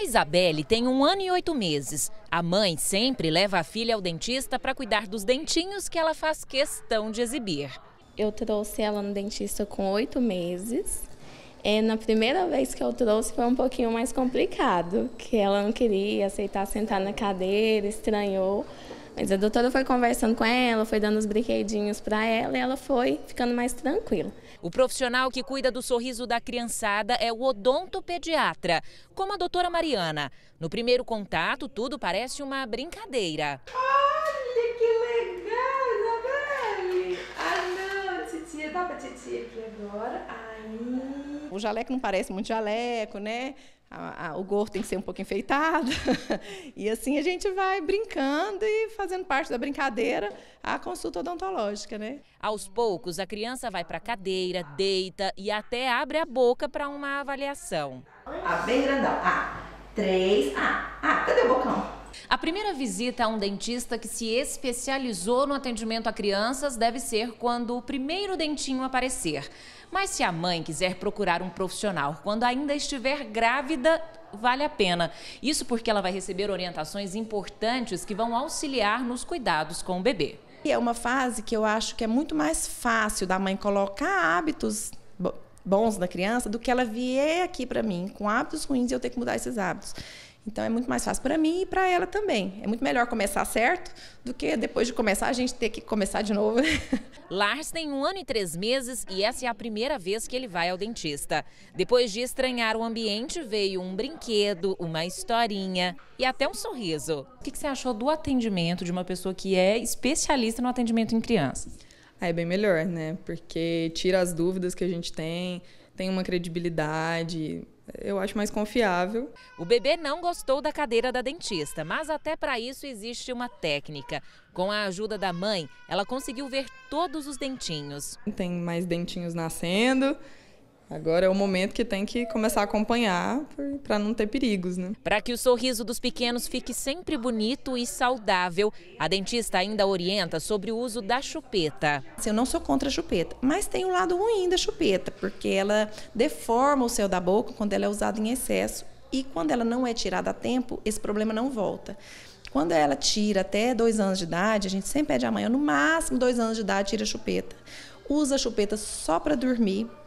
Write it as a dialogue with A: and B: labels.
A: A Isabelle tem um ano e oito meses. A mãe sempre leva a filha ao dentista para cuidar dos dentinhos que ela faz questão de exibir.
B: Eu trouxe ela no dentista com oito meses. E é, na primeira vez que eu trouxe foi um pouquinho mais complicado, que ela não queria aceitar sentar na cadeira, estranhou. Mas a doutora foi conversando com ela, foi dando os brinquedinhos para ela e ela foi ficando mais tranquila.
A: O profissional que cuida do sorriso da criançada é o odontopediatra, como a doutora Mariana. No primeiro contato, tudo parece uma brincadeira.
B: Olha que legal, Isabelle! Ah não, titia, dá pra titia aqui agora. Ai. Hum. O jaleco não parece muito jaleco, né? a, a, o gorro tem que ser um pouco enfeitado. e assim a gente vai brincando e fazendo parte da brincadeira a consulta odontológica, né?
A: Aos poucos, a criança vai para a cadeira, deita e até abre a boca para uma avaliação. Ah, bem grandão. Ah, três. Ah, ah, cadê o bocão? A primeira visita a um dentista que se especializou no atendimento a crianças deve ser quando o primeiro dentinho aparecer. Mas se a mãe quiser procurar um profissional quando ainda estiver grávida, vale a pena. Isso porque ela vai receber orientações importantes que vão auxiliar nos cuidados com o bebê.
B: É uma fase que eu acho que é muito mais fácil da mãe colocar hábitos bons na criança do que ela vier aqui para mim com hábitos ruins e eu ter que mudar esses hábitos. Então é muito mais fácil para mim e para ela também. É muito melhor começar certo do que depois de começar a gente ter que começar de novo.
A: Lars tem um ano e três meses e essa é a primeira vez que ele vai ao dentista. Depois de estranhar o ambiente, veio um brinquedo, uma historinha e até um sorriso. O que você achou do atendimento de uma pessoa que é especialista no atendimento em crianças? Ah, é bem melhor, né? Porque tira as dúvidas que a gente tem, tem uma credibilidade, eu acho mais confiável. O bebê não gostou da cadeira da dentista, mas até para isso existe uma técnica. Com a ajuda da mãe, ela conseguiu ver todos os dentinhos.
B: Tem mais dentinhos nascendo, Agora é o momento que tem que começar a acompanhar para não ter perigos, né?
A: Para que o sorriso dos pequenos fique sempre bonito e saudável, a dentista ainda orienta sobre o uso da chupeta.
B: Assim, eu não sou contra a chupeta, mas tem o um lado ruim da chupeta, porque ela deforma o céu da boca quando ela é usada em excesso e quando ela não é tirada a tempo, esse problema não volta. Quando ela tira até dois anos de idade, a gente sempre pede amanhã no máximo dois anos de idade, tira a chupeta. Usa a chupeta só para dormir,